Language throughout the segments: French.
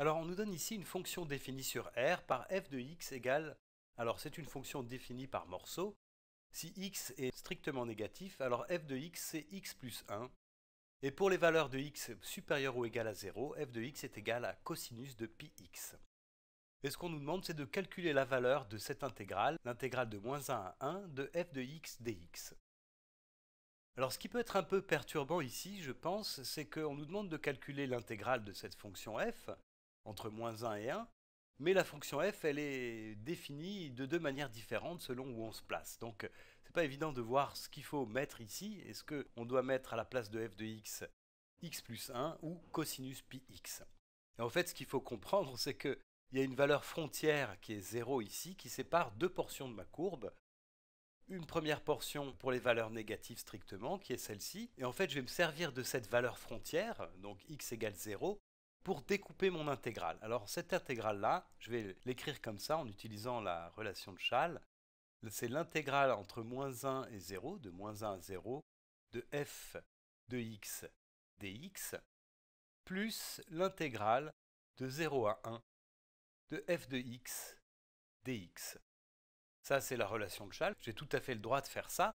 Alors on nous donne ici une fonction définie sur R par f de x égale, alors c'est une fonction définie par morceau, si x est strictement négatif, alors f de x c'est x plus 1, et pour les valeurs de x supérieures ou égales à 0, f de x est égal à cosinus de pi x. Et ce qu'on nous demande c'est de calculer la valeur de cette intégrale, l'intégrale de moins 1 à 1 de f de x dx. Alors ce qui peut être un peu perturbant ici, je pense, c'est qu'on nous demande de calculer l'intégrale de cette fonction f, entre moins 1 et 1, mais la fonction f, elle est définie de deux manières différentes selon où on se place. Donc, n'est pas évident de voir ce qu'il faut mettre ici. Est-ce qu'on doit mettre à la place de f de x, x plus 1 ou cosinus pi x Et en fait, ce qu'il faut comprendre, c'est qu'il y a une valeur frontière qui est 0 ici, qui sépare deux portions de ma courbe. Une première portion pour les valeurs négatives strictement, qui est celle-ci. Et en fait, je vais me servir de cette valeur frontière, donc x égale 0, pour découper mon intégrale. Alors cette intégrale-là, je vais l'écrire comme ça en utilisant la relation de Schall. C'est l'intégrale entre moins 1 et 0, de moins 1 à 0, de f de x dx, plus l'intégrale de 0 à 1 de f de x dx. Ça, c'est la relation de Schall. J'ai tout à fait le droit de faire ça.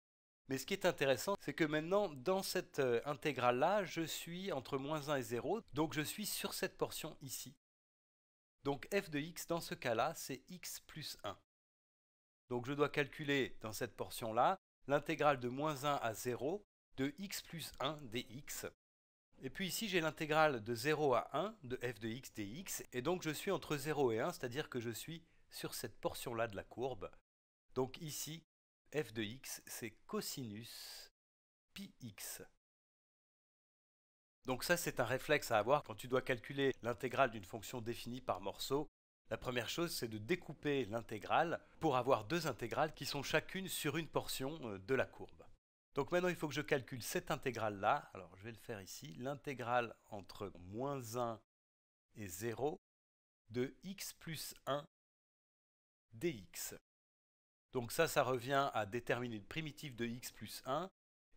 Mais ce qui est intéressant, c'est que maintenant, dans cette euh, intégrale-là, je suis entre moins 1 et 0, donc je suis sur cette portion ici. Donc f de x, dans ce cas-là, c'est x plus 1. Donc je dois calculer dans cette portion-là l'intégrale de moins 1 à 0 de x plus 1 dx. Et puis ici, j'ai l'intégrale de 0 à 1 de f de x dx, et donc je suis entre 0 et 1, c'est-à-dire que je suis sur cette portion-là de la courbe. Donc ici, f de x, c'est cosinus pi x. Donc ça, c'est un réflexe à avoir quand tu dois calculer l'intégrale d'une fonction définie par morceau. La première chose, c'est de découper l'intégrale pour avoir deux intégrales qui sont chacune sur une portion euh, de la courbe. Donc maintenant, il faut que je calcule cette intégrale-là. Alors, je vais le faire ici. L'intégrale entre moins 1 et 0 de x plus 1 dx. Donc ça, ça revient à déterminer une primitive de x plus 1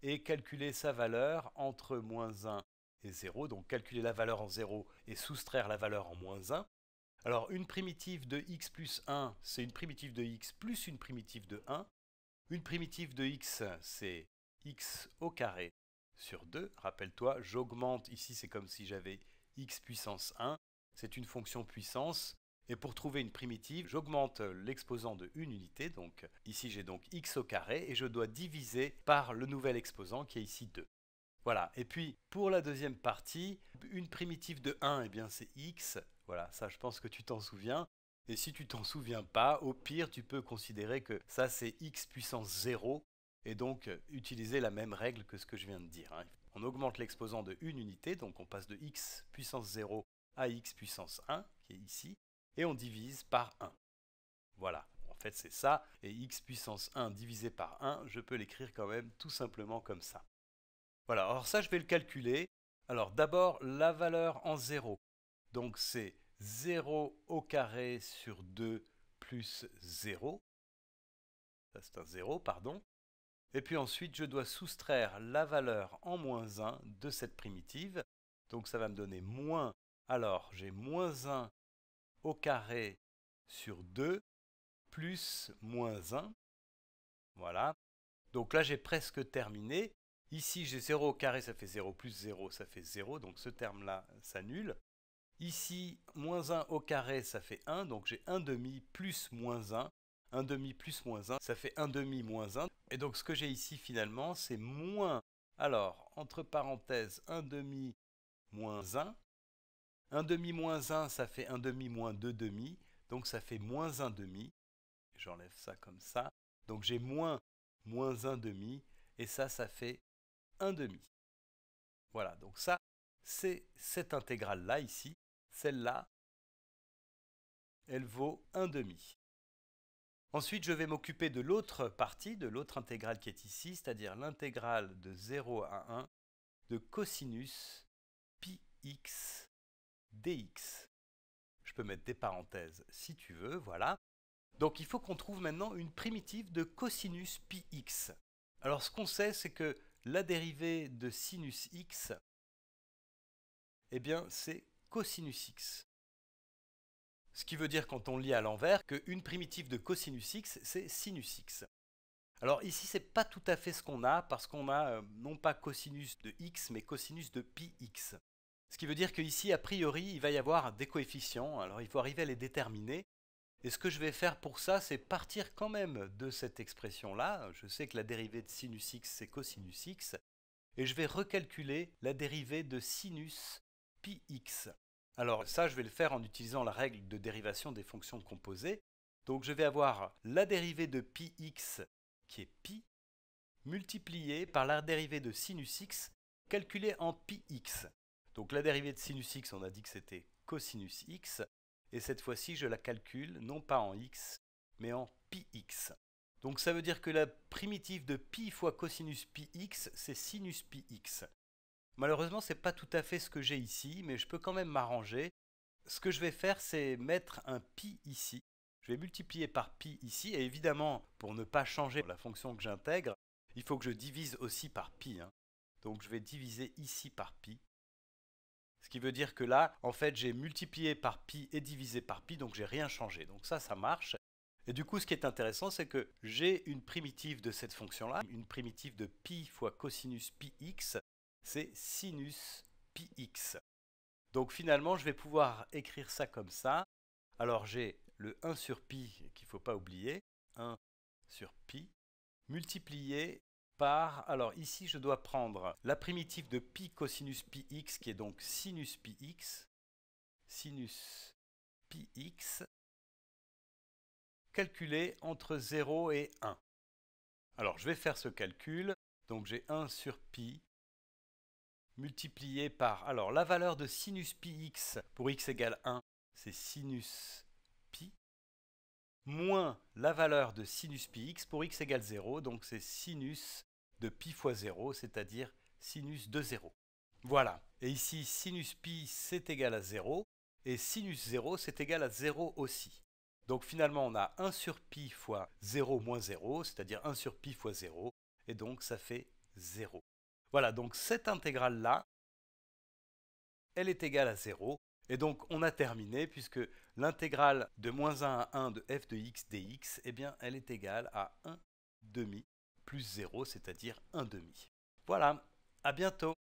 et calculer sa valeur entre moins 1 et 0, donc calculer la valeur en 0 et soustraire la valeur en moins 1. Alors une primitive de x plus 1, c'est une primitive de x plus une primitive de 1. Une primitive de x, c'est x au carré sur 2. Rappelle-toi, j'augmente, ici c'est comme si j'avais x puissance 1. C'est une fonction puissance, et pour trouver une primitive, j'augmente l'exposant de une unité, donc ici j'ai donc x au carré, et je dois diviser par le nouvel exposant qui est ici 2. Voilà, et puis pour la deuxième partie, une primitive de 1, et eh bien c'est x, voilà, ça je pense que tu t'en souviens. Et si tu t'en souviens pas, au pire tu peux considérer que ça c'est x puissance 0, et donc euh, utiliser la même règle que ce que je viens de dire. Hein. On augmente l'exposant de une unité, donc on passe de x puissance 0 à x puissance 1, qui est ici, et on divise par 1. Voilà, en fait c'est ça, et x puissance 1 divisé par 1, je peux l'écrire quand même tout simplement comme ça. Voilà, alors ça je vais le calculer. Alors d'abord la valeur en 0, donc c'est 0 au carré sur 2 plus 0, ça c'est un 0, pardon. Et puis ensuite je dois soustraire la valeur en moins 1 de cette primitive, donc ça va me donner moins, alors j'ai moins 1 au carré sur 2 plus moins 1. Voilà. Donc là, j'ai presque terminé. Ici, j'ai 0 au carré, ça fait 0, plus 0, ça fait 0, donc ce terme-là s'annule. Ici, moins 1 au carré, ça fait 1, donc j'ai 1 demi plus moins 1. 1 demi plus moins 1, ça fait 1 demi moins 1. Et donc ce que j'ai ici finalement, c'est moins, alors, entre parenthèses, 1 demi moins 1, 1 demi moins 1, ça fait 1 demi moins 2 demi, donc ça fait moins 1 demi. J'enlève ça comme ça. Donc j'ai moins moins 1 demi, et ça, ça fait 1 demi. Voilà, donc ça, c'est cette intégrale-là ici. Celle-là, elle vaut 1 demi. Ensuite, je vais m'occuper de l'autre partie, de l'autre intégrale qui est ici, c'est-à-dire l'intégrale de 0 à 1 de cosinus x dx. Je peux mettre des parenthèses si tu veux, voilà. Donc il faut qu'on trouve maintenant une primitive de cosinus x. Alors ce qu'on sait, c'est que la dérivée de sinus x, eh bien c'est cosinus x. Ce qui veut dire quand on lit à l'envers qu'une primitive de cosinus x, c'est sinus x. Alors ici, c'est pas tout à fait ce qu'on a, parce qu'on a euh, non pas cosinus de x, mais cosinus de x. Ce qui veut dire qu'ici, a priori, il va y avoir des coefficients, alors il faut arriver à les déterminer. Et ce que je vais faire pour ça, c'est partir quand même de cette expression-là. Je sais que la dérivée de sinus x, c'est cosinus x. Et je vais recalculer la dérivée de sinus pi x. Alors ça, je vais le faire en utilisant la règle de dérivation des fonctions composées. Donc je vais avoir la dérivée de pi x, qui est pi, multipliée par la dérivée de sinus x, calculée en pi x. Donc la dérivée de sinus x, on a dit que c'était cosinus x, et cette fois-ci je la calcule non pas en x, mais en pi x. Donc ça veut dire que la primitive de pi fois cosinus pi x, c'est sinus pi x. Malheureusement, n'est pas tout à fait ce que j'ai ici, mais je peux quand même m'arranger. Ce que je vais faire, c'est mettre un pi ici. Je vais multiplier par pi ici, et évidemment, pour ne pas changer la fonction que j'intègre, il faut que je divise aussi par pi. Hein. Donc je vais diviser ici par pi, ce qui veut dire que là, en fait, j'ai multiplié par pi et divisé par pi, donc j'ai rien changé. Donc ça, ça marche. Et du coup, ce qui est intéressant, c'est que j'ai une primitive de cette fonction-là, une primitive de pi fois cosinus pi x, c'est sinus pi x. Donc finalement, je vais pouvoir écrire ça comme ça. Alors j'ai le 1 sur pi, qu'il ne faut pas oublier, 1 sur pi, multiplié alors ici, je dois prendre la primitive de pi cosinus pi x, qui est donc sinus pi x, sinus pi x, calculée entre 0 et 1. Alors je vais faire ce calcul. Donc j'ai 1 sur pi multiplié par... Alors la valeur de sinus pi x pour x égale 1, c'est sinus pi, moins la valeur de sinus pi x pour x égale 0, donc c'est sinus de pi fois 0, c'est-à-dire sinus de 0. Voilà. Et ici, sinus pi, c'est égal à 0, et sinus 0, c'est égal à 0 aussi. Donc finalement, on a 1 sur pi fois 0 moins 0, c'est-à-dire 1 sur pi fois 0, et donc ça fait 0. Voilà, donc cette intégrale-là, elle est égale à 0, et donc on a terminé, puisque l'intégrale de moins 1 à 1 de f de x dx, eh bien, elle est égale à 1 demi plus 0, c'est-à-dire 1 Voilà, à bientôt